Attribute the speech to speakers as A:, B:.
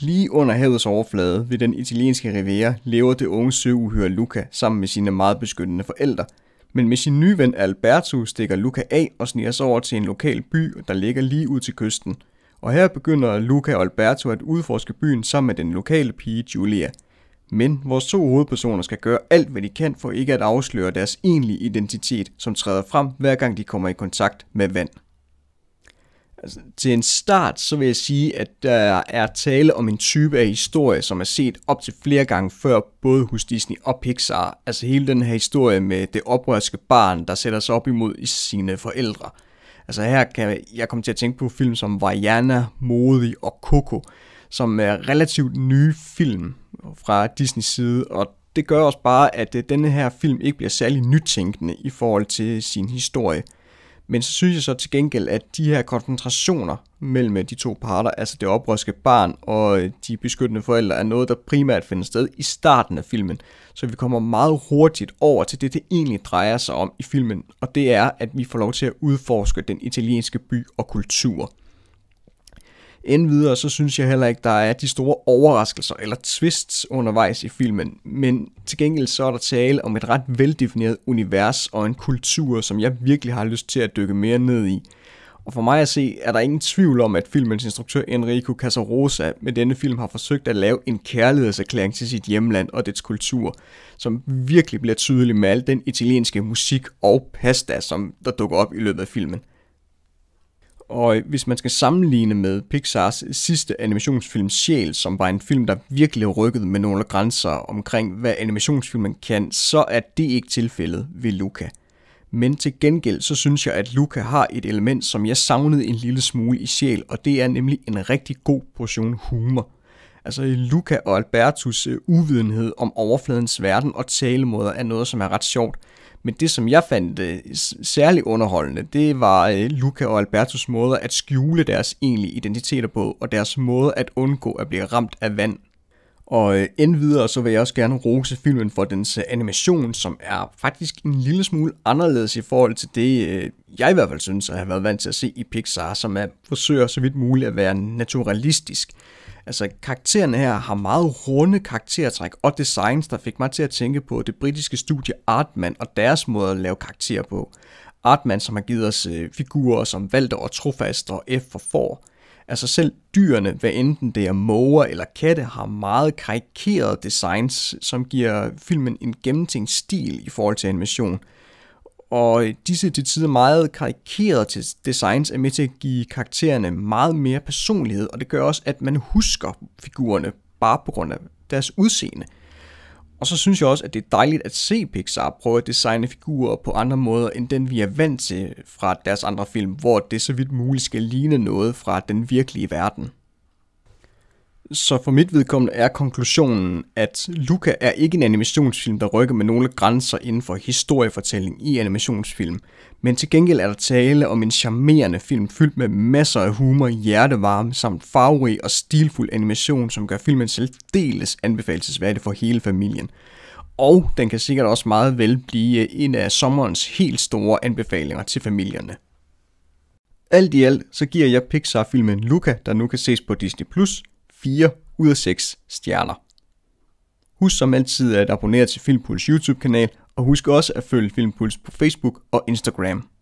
A: Lige under havets overflade ved den italienske riviera lever det unge søuhyre Luca sammen med sine meget beskyttende forældre. Men med sin nye ven Alberto stikker Luca af og sniger sig over til en lokal by, der ligger lige ud til kysten. Og her begynder Luca og Alberto at udforske byen sammen med den lokale pige Julia. Men vores to hovedpersoner skal gøre alt, hvad de kan for ikke at afsløre deres egentlige identitet, som træder frem hver gang de kommer i kontakt med vand. Altså, til en start, så vil jeg sige, at der er tale om en type af historie, som er set op til flere gange før, både hos Disney og Pixar. Altså hele den her historie med det oprørske barn, der sætter sig op imod sine forældre. Altså her kan jeg komme til at tænke på film som Vajana, Modig og Coco, som er relativt nye film fra Disneys side, og det gør også bare, at øh, denne her film ikke bliver særlig nytænkende i forhold til sin historie. Men så synes jeg så til gengæld, at de her koncentrationer mellem de to parter, altså det oprørske barn og øh, de beskyttende forældre, er noget, der primært finder sted i starten af filmen. Så vi kommer meget hurtigt over til det, det egentlig drejer sig om i filmen, og det er, at vi får lov til at udforske den italienske by og kultur. Endvidere så synes jeg heller ikke, der er de store overraskelser eller twists undervejs i filmen, men til gengæld så er der tale om et ret veldefineret univers og en kultur, som jeg virkelig har lyst til at dykke mere ned i. Og for mig at se, er der ingen tvivl om, at filmens instruktør Enrico Casarosa med denne film har forsøgt at lave en kærlighedserklæring til sit hjemland og dets kultur, som virkelig bliver tydelig med al den italienske musik og pasta, som der dukker op i løbet af filmen. Og hvis man skal sammenligne med Pixars sidste animationsfilm Sjæl, som var en film, der virkelig rykkede med nogle grænser omkring, hvad animationsfilmen kan, så er det ikke tilfældet ved Luca. Men til gengæld så synes jeg, at Luca har et element, som jeg savnede en lille smule i Sjæl, og det er nemlig en rigtig god portion humor. Altså Luca og Albertus øh, uvidenhed om overfladens verden og talemåder er noget, som er ret sjovt. Men det, som jeg fandt øh, særlig underholdende, det var øh, Luca og Albertos måde at skjule deres egentlige identiteter på, og deres måde at undgå at blive ramt af vand og øh, endvidere så vil jeg også gerne rose filmen for dens øh, animation, som er faktisk en lille smule anderledes i forhold til det, øh, jeg i hvert fald synes at har været vant til at se i Pixar, som er, forsøger så vidt muligt at være naturalistisk. Altså karaktererne her har meget runde karaktertræk og designs, der fik mig til at tænke på det britiske studie Artman og deres måde at lave karakterer på. Artman, som har givet os figurer som Valter og Trofast og F for Får. Altså selv dyrene, hvad enten det er måger eller katte, har meget karikerede designs, som giver filmen en gennemtænkt stil i forhold til animation. Og disse til tider meget karikerede designs er med til at give karaktererne meget mere personlighed, og det gør også, at man husker figurerne bare på grund af deres udseende. Og så synes jeg også, at det er dejligt at se Pixar prøve at designe figurer på andre måder, end den vi er vant til fra deres andre film, hvor det så vidt muligt skal ligne noget fra den virkelige verden. Så for mit vedkommende er konklusionen, at Luca er ikke en animationsfilm, der rykker med nogle grænser inden for historiefortælling i animationsfilm. Men til gengæld er der tale om en charmerende film fyldt med masser af humor, hjertevarme samt farverig og stilfuld animation, som gør filmen særdeles anbefalesværdig for hele familien. Og den kan sikkert også meget vel blive en af sommerens helt store anbefalinger til familierne. Alt i alt så giver jeg Pixar-filmen Luca, der nu kan ses på Disney+, Plus, 4 ud af 6 stjerner. Husk som altid at abonnere til Filmpuls YouTube-kanal, og husk også at følge Filmpuls på Facebook og Instagram.